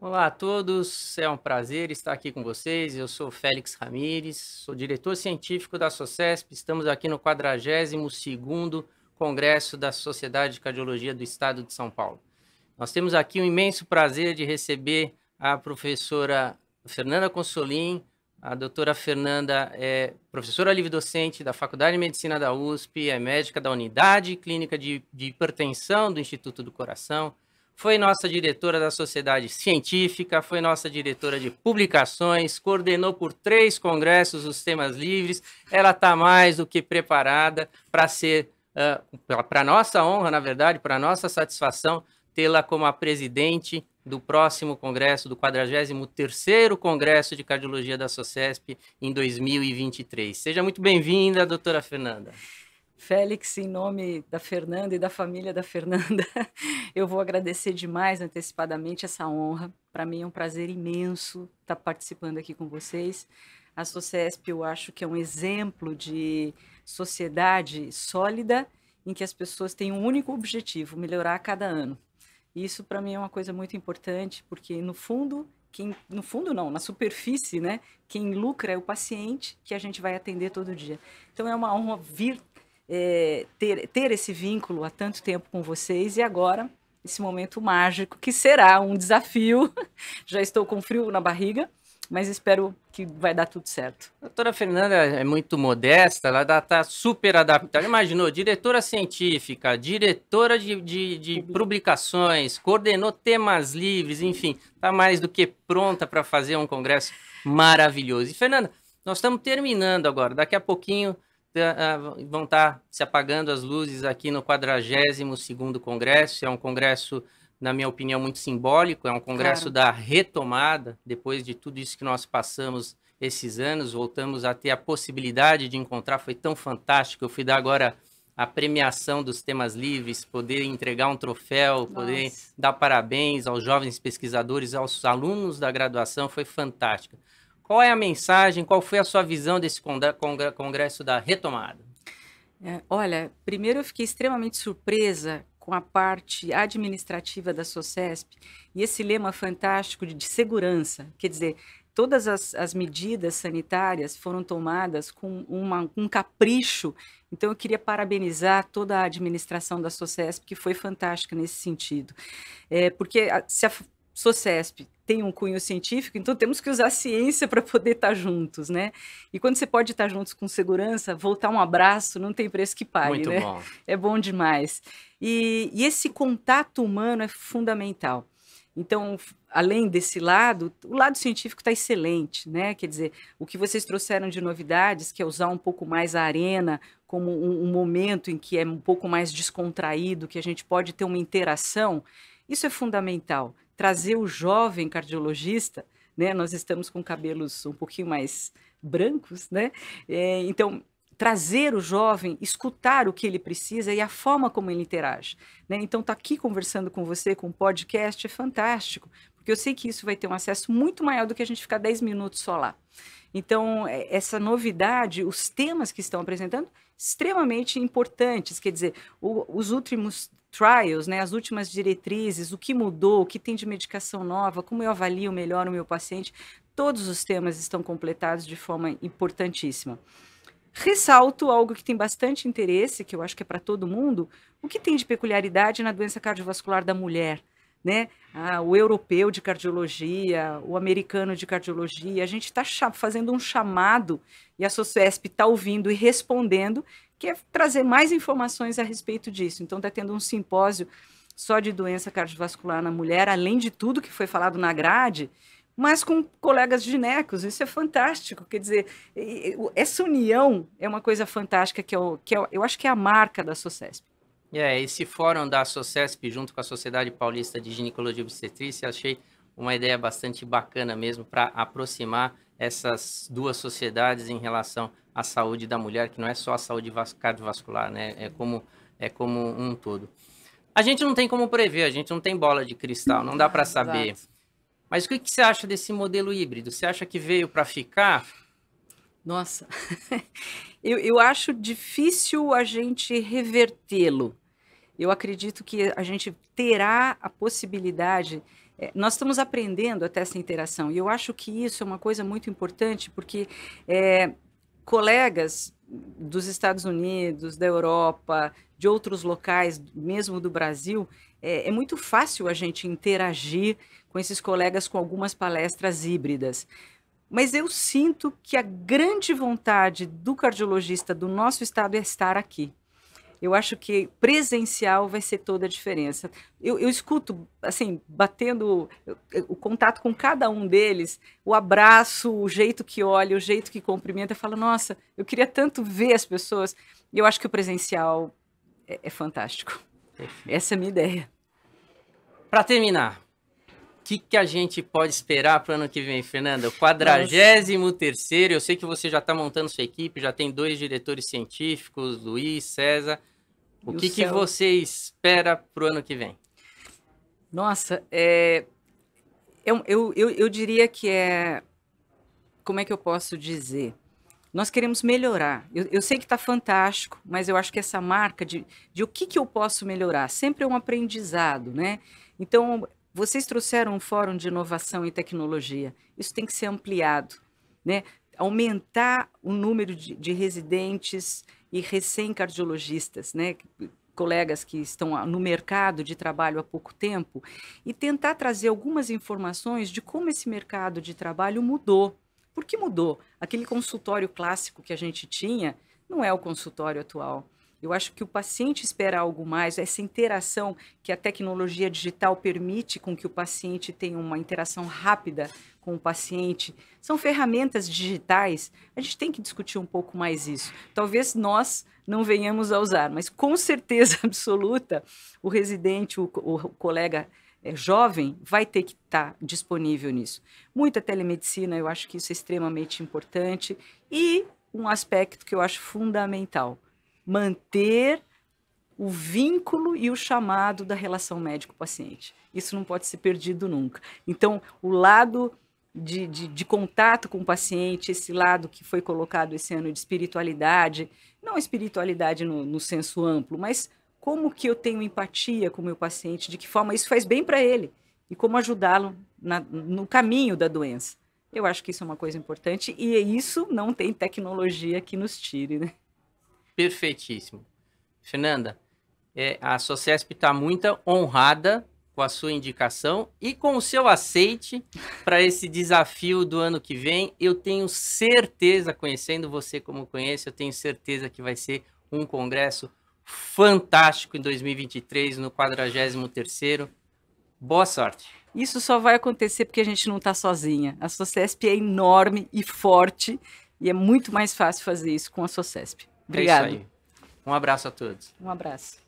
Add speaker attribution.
Speaker 1: Olá a todos, é um prazer estar aqui com vocês. Eu sou Félix Ramires, sou diretor científico da SOCESP. Estamos aqui no 42º Congresso da Sociedade de Cardiologia do Estado de São Paulo. Nós temos aqui o imenso prazer de receber a professora Fernanda Consolim. A doutora Fernanda é professora livre-docente da Faculdade de Medicina da USP, é médica da Unidade Clínica de, de Hipertensão do Instituto do Coração, foi nossa diretora da Sociedade Científica, foi nossa diretora de publicações, coordenou por três congressos os temas livres. Ela está mais do que preparada para ser, uh, para nossa honra, na verdade, para nossa satisfação, tê-la como a presidente do próximo congresso, do 43º Congresso de Cardiologia da SOCESP em 2023. Seja muito bem-vinda, doutora Fernanda.
Speaker 2: Félix, em nome da Fernanda e da família da Fernanda, eu vou agradecer demais antecipadamente essa honra. Para mim é um prazer imenso estar tá participando aqui com vocês. A Sociesp, eu acho que é um exemplo de sociedade sólida em que as pessoas têm um único objetivo, melhorar a cada ano. Isso para mim é uma coisa muito importante, porque no fundo, quem no fundo não, na superfície, né, quem lucra é o paciente que a gente vai atender todo dia. Então é uma honra vir é, ter, ter esse vínculo há tanto tempo com vocês e agora esse momento mágico que será um desafio. Já estou com frio na barriga, mas espero que vai dar tudo certo. A doutora Fernanda é muito
Speaker 1: modesta, ela está super adaptada. Imaginou, diretora científica, diretora de, de, de publicações, coordenou temas livres, enfim, está mais do que pronta para fazer um congresso maravilhoso. E, Fernanda, nós estamos terminando agora, daqui a pouquinho Tá, ah, vão estar tá se apagando as luzes aqui no 42º Congresso, é um congresso, na minha opinião, muito simbólico, é um congresso claro. da retomada, depois de tudo isso que nós passamos esses anos, voltamos a ter a possibilidade de encontrar, foi tão fantástico, eu fui dar agora a premiação dos temas livres, poder entregar um troféu, Nossa. poder dar parabéns aos jovens pesquisadores, aos alunos da graduação, foi fantástica. Qual é a mensagem? Qual foi a sua visão desse congresso da retomada?
Speaker 2: É, olha, primeiro eu fiquei extremamente surpresa com a parte administrativa da SOCESP e esse lema fantástico de, de segurança. Quer dizer, todas as, as, medidas sanitárias foram tomadas com uma, um capricho. Então, eu queria parabenizar toda a administração da SOCESP, que foi fantástica nesse sentido. É, porque a, se a SOCESP tem um cunho científico, então temos que usar a ciência para poder estar tá juntos, né? E quando você pode estar tá juntos com segurança, voltar um abraço não tem preço que pague, Muito né? Bom. É bom demais. E, e esse contato humano é fundamental. Então, além desse lado, o lado científico está excelente, né? Quer dizer, o que vocês trouxeram de novidades, que é usar um pouco mais a arena como um, um momento em que é um pouco mais descontraído, que a gente pode ter uma interação, isso é fundamental trazer o jovem cardiologista, né? Nós estamos com cabelos um pouquinho mais brancos, né? É, então trazer o jovem, escutar o que ele precisa e a forma como ele interage, né? Então tá aqui conversando com você com um podcast é fantástico, porque eu sei que isso vai ter um acesso muito maior do que a gente ficar 10 minutos só lá. Então, é, essa novidade, os temas que estão apresentando, extremamente importantes, quer dizer, o, os últimos trials, né, as últimas diretrizes, o que mudou, o que tem de medicação nova, como eu avalio melhor o meu paciente, todos os temas estão completados de forma importantíssima. Ressalto algo que tem bastante interesse, que eu acho que é para todo mundo, o que tem de peculiaridade na doença cardiovascular da mulher, né? Ah, o europeu de cardiologia, o americano de cardiologia, a gente está fazendo um chamado e a SOSESP está ouvindo e respondendo que é trazer mais informações a respeito disso. Então, está tendo um simpósio só de doença cardiovascular na mulher, além de tudo que foi falado na grade, mas com colegas ginecos. Isso é fantástico. Quer dizer, essa união é uma coisa fantástica que eu, é que eu, é eu acho que é a marca da SOCESP.
Speaker 1: É, esse fórum da SOCESP junto com a Sociedade Paulista de Ginecologia e Obstetrícia, achei uma ideia bastante bacana mesmo para aproximar essas duas sociedades em relação à saúde da mulher, que não é só a saúde cardiovascular, né? É como, é como um todo. A gente não tem como prever, a gente não tem bola de cristal, não dá para saber. Exato. Mas o que, que você acha desse modelo híbrido? Você acha que veio para ficar?
Speaker 2: Nossa, eu, eu acho difícil a gente revertê-lo. Eu acredito que a gente terá a possibilidade é, nós estamos aprendendo até essa interação, e eu acho que isso é uma coisa muito importante, porque é, colegas dos Estados Unidos, da Europa, de outros locais, mesmo do Brasil, é, é, muito fácil a gente interagir com esses colegas com algumas palestras híbridas. Mas eu sinto que a grande vontade do cardiologista do nosso estado é estar aqui eu acho que presencial vai ser toda a diferença. Eu, eu escuto, assim, batendo eh, o contato com cada um deles, o abraço, o jeito que olha, o jeito que cumprimenta, eu falo, nossa, eu queria tanto ver as pessoas. E eu acho que o presencial é, é fantástico. Essa é a minha ideia.
Speaker 1: Para terminar, o que, que a gente pode esperar para o ano que vem, Fernanda? O 43 eu sei que você já está montando sua equipe, já tem dois diretores científicos, Luiz, César. O que, que você espera
Speaker 2: para o ano que vem? Nossa, é... eu, eu, eu, eu diria que é. Como é que eu posso dizer? Nós queremos melhorar. Eu, eu sei que está fantástico, mas eu acho que essa marca de, de o que, que eu posso melhorar sempre é um aprendizado, né? Então, vocês trouxeram um fórum de inovação e tecnologia. Isso tem que ser ampliado, né? Aumentar o número de, de residentes e recém-cardiologistas, né? colegas que estão no mercado de trabalho há pouco tempo e tentar trazer algumas informações de como esse mercado de trabalho mudou. Por que mudou? Aquele consultório clássico que a gente tinha não é o consultório atual. Eu acho que o paciente espera algo mais, essa interação que a tecnologia digital permite com que o paciente tenha uma interação rápida com o paciente. São ferramentas digitais, a gente tem que discutir um pouco mais isso. Talvez nós não venhamos a usar, mas com certeza absoluta, o residente, o, o colega é, jovem vai ter que estar tá disponível nisso. Muita telemedicina, eu acho que isso é extremamente importante. E um aspecto que eu acho fundamental, manter o vínculo e o chamado da relação médico-paciente. Isso não pode ser perdido nunca. Então, o lado de, de, de, contato com o paciente, esse lado que foi colocado esse ano de espiritualidade, não espiritualidade no, no senso amplo, mas como que eu tenho empatia com o meu paciente, de que forma isso faz bem para ele e como ajudá-lo no caminho da doença. Eu acho que isso é uma coisa importante e isso não tem tecnologia que nos tire, né?
Speaker 1: perfeitíssimo. Fernanda, é, a Sociesp está muito honrada com a sua indicação e com o seu aceite para esse desafio do ano que vem. Eu tenho certeza, conhecendo você como conheço, eu tenho certeza que vai ser um congresso fantástico em 2023, no 43º. Boa sorte.
Speaker 2: Isso só vai acontecer porque a gente não está sozinha. A Sociesp é enorme e forte e é muito mais fácil fazer isso com a Sociesp. Obrigado. É um abraço a todos. Um abraço.